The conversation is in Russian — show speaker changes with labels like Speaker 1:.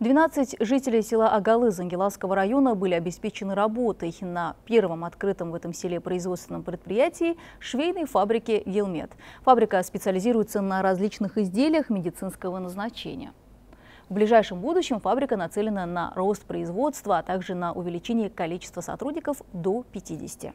Speaker 1: 12 жителей села Агалы Зангеласского района были обеспечены работой на первом открытом в этом селе производственном предприятии швейной фабрике «Елмед». Фабрика специализируется на различных изделиях медицинского назначения. В ближайшем будущем фабрика нацелена на рост производства, а также на увеличение количества сотрудников до
Speaker 2: 50.